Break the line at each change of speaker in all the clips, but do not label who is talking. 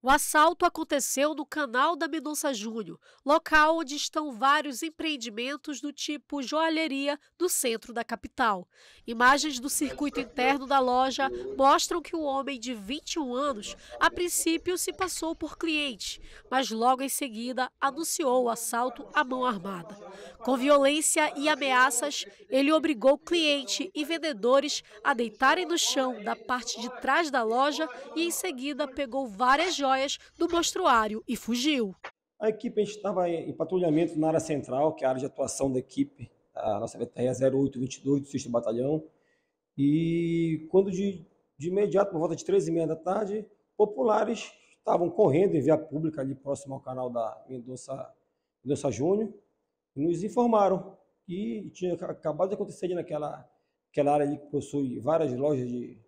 O assalto aconteceu no canal da Mendonça Júnior, local onde estão vários empreendimentos do tipo joalheria do centro da capital. Imagens do circuito interno da loja mostram que o homem de 21 anos, a princípio, se passou por cliente, mas logo em seguida anunciou o assalto à mão armada. Com violência e ameaças, ele obrigou cliente e vendedores a deitarem no chão da parte de trás da loja e, em seguida, pegou várias joias do mostruário e fugiu.
A equipe a estava em patrulhamento na área central, que é a área de atuação da equipe, a nossa VTR 0822 do 6 Batalhão. E quando de, de imediato, por volta de 13h30 da tarde, populares estavam correndo em via pública ali próximo ao canal da Mendonça, Mendonça Júnior nos informaram que tinha acabado de acontecer naquela aquela área que possui várias lojas de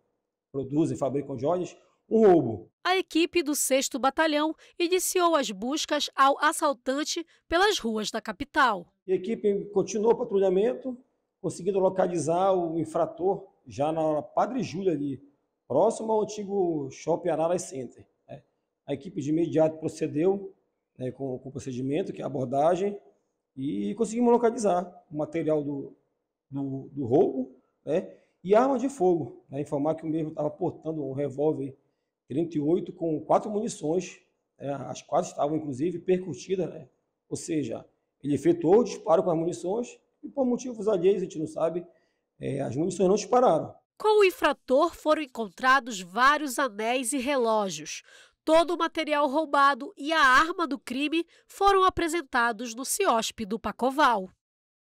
produzem, fabricam joias, um roubo.
A equipe do 6 Batalhão iniciou as buscas ao assaltante pelas ruas da
capital. A equipe continuou o patrulhamento, conseguindo localizar o infrator já na Padre Júlia ali, próximo ao antigo Shopping Arara Center. Né. A equipe de imediato procedeu né, com, com o procedimento, que é a abordagem, e conseguimos localizar o material do, do, do roubo né? e arma de fogo. Né? Informar que o mesmo estava portando um revólver 38 com quatro munições, né? as quatro estavam inclusive percutidas, né? ou seja, ele efetuou o disparo com as munições e por motivos alheios, a gente não sabe, é, as munições não dispararam.
Com o infrator foram encontrados vários anéis e relógios todo o material roubado e a arma do crime foram apresentados no CIOSP do Pacoval.